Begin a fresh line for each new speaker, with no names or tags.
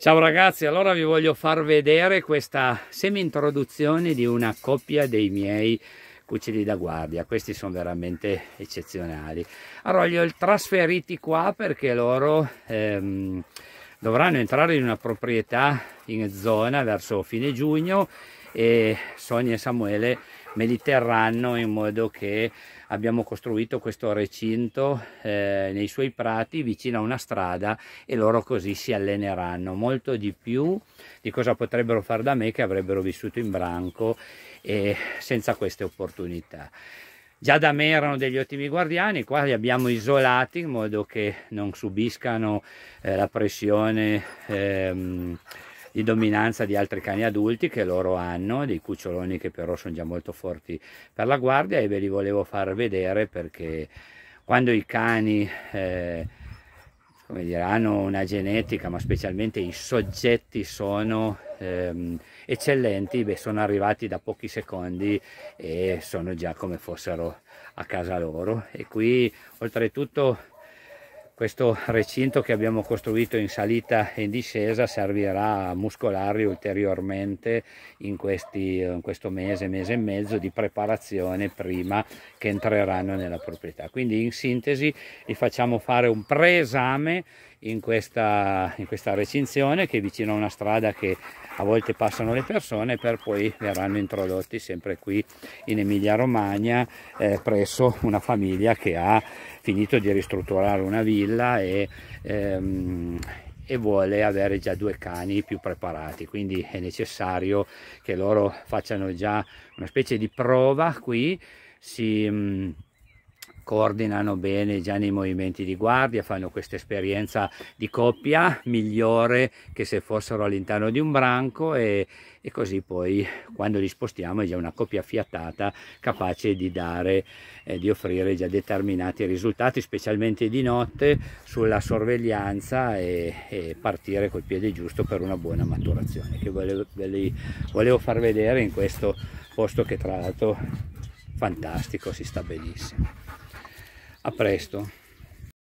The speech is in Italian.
Ciao ragazzi, allora vi voglio far vedere questa semi-introduzione di una coppia dei miei cuccioli da guardia. Questi sono veramente eccezionali. Allora, li ho trasferiti qua perché loro ehm, dovranno entrare in una proprietà in zona verso fine giugno e Sonia e Samuele mediterraneo in modo che abbiamo costruito questo recinto eh, nei suoi prati vicino a una strada e loro così si alleneranno molto di più di cosa potrebbero fare da me che avrebbero vissuto in branco e senza queste opportunità. Già da me erano degli ottimi guardiani, qua li abbiamo isolati in modo che non subiscano eh, la pressione ehm, di dominanza di altri cani adulti che loro hanno, dei cuccioloni che però sono già molto forti per la guardia e ve li volevo far vedere perché quando i cani eh, come dire, hanno una genetica, ma specialmente i soggetti sono ehm, eccellenti, beh, sono arrivati da pochi secondi e sono già come fossero a casa loro. E qui oltretutto questo recinto che abbiamo costruito in salita e in discesa servirà a muscolarli ulteriormente in, questi, in, questo mese, mese e mezzo di preparazione prima che entreranno nella proprietà. Quindi in sintesi gli facciamo fare un preesame in questa, in questa recinzione che è vicino a una strada che a volte passano le persone per poi verranno introdotti sempre qui in Emilia Romagna eh, presso una famiglia che ha finito di ristrutturare una villa e ehm, e vuole avere già due cani più preparati quindi è necessario che loro facciano già una specie di prova qui si mm, coordinano bene già nei movimenti di guardia, fanno questa esperienza di coppia migliore che se fossero all'interno di un branco e, e, così poi quando li spostiamo è già una coppia fiatata capace di dare, eh, di offrire già determinati risultati, specialmente di notte sulla sorveglianza e, e partire col piede giusto per una buona maturazione che volevo, volevo far vedere in questo posto che tra l'altro fantastico, si sta benissimo a presto